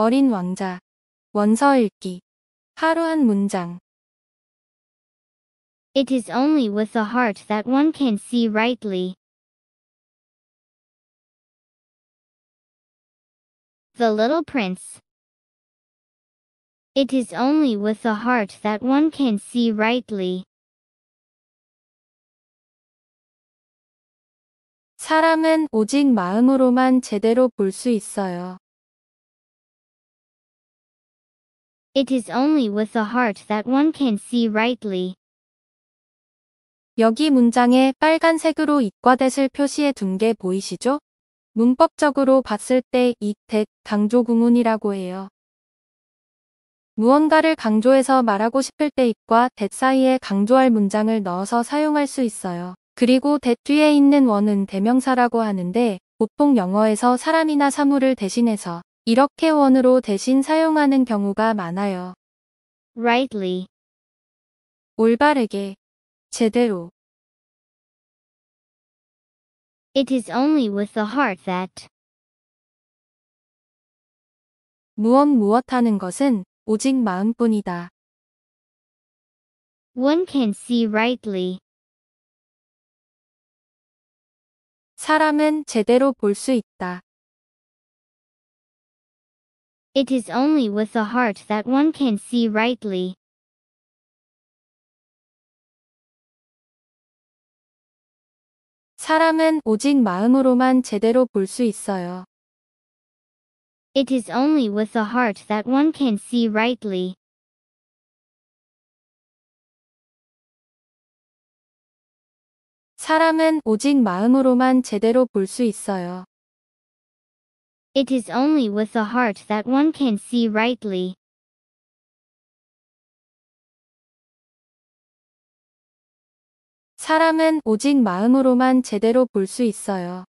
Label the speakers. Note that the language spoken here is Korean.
Speaker 1: 어린 왕자. 원서 읽기. 하루 한 문장. It is only with the heart that one can see rightly. The Little Prince. It is only with the heart that one can see rightly. 사람은 오직 마음으로만 제대로 볼 수 있어요. It is only with the heart that one
Speaker 2: can see rightly. 여기 문장에 빨간색으로 이과댓을 표시해 둔 게 보이시죠? 문법적으로 봤을 때이댓 강조구문이라고 해요. 무언가를 강조해서 말하고 싶을 때 it과 that 사이에 강조할 문장을 넣어서 사용할 수 있어요. 그리고 that 뒤에 있는 원은 대명사라고 하는데 보통 영어에서 사람이나 사물을 대신해서 이렇게 원으로 대신 사용하는 경우가 많아요.
Speaker 1: rightly 올바르게 제대로 It is only with the heart that 무엇 무엇 하는 것은 오직 마음뿐이다. One can see rightly. 사람은 제대로 볼 수 있다. It is only with the heart that one can see rightly. 사람은 오직 마음으로만 제대로 볼 수 있어요. It is only with the heart that one can see rightly. 사람은 오직 마음으로만 제대로 있어요. It is only with the heart that one can see rightly. 사람은 오직 마음으로만 제대로 볼 수 있어요.